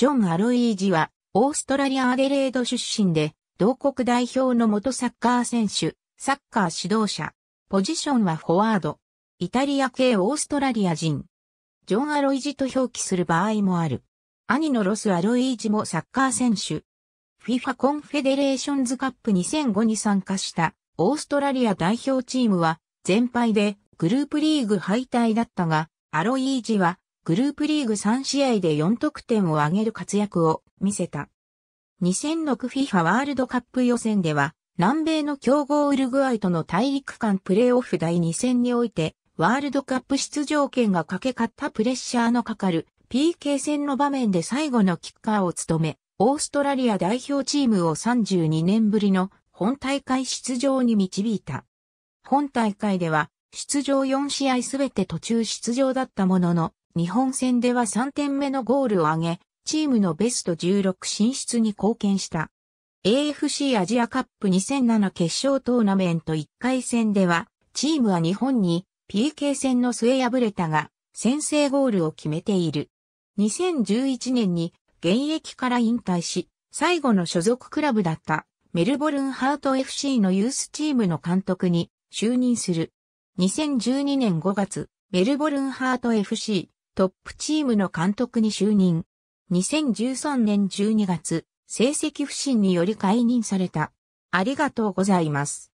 ジョン・アロイージは、オーストラリア・アデレード出身で、同国代表の元サッカー選手、サッカー指導者。ポジションはフォワード。イタリア系オーストラリア人。ジョン・アロイジと表記する場合もある。兄のロス・アロイージもサッカー選手。FIFA コンフェデレーションズカップ2005に参加したオーストラリア代表チームは全敗でグループリーグ敗退だったが、アロイージはグループリーグ3試合で4得点を挙げる活躍を見せた。2006 FIFA ワールドカップ予選では、南米の強豪ウルグアイとの大陸間プレーオフ第2戦において、ワールドカップ出場権がかけ勝ったプレッシャーのかかる PK 戦の場面で最後のキッカーを務め、オーストラリア代表チームを32年ぶりの本大会出場に導いた。本大会では出場4試合すべて途中出場だったものの、日本戦では3点目のゴールを挙げ、チームのベスト16進出に貢献した。AFC アジアカップ2007決勝トーナメント1回戦では、チームは日本に PK 戦の末敗れたが、先制ゴールを決めている。2011年に現役から引退し、最後の所属クラブだったメルボルンハート FC のユースチームの監督に就任する。2012年5月、メルボルンハート FC トップチームの監督に就任。2013年12月、成績不振により解任された。ありがとうございます。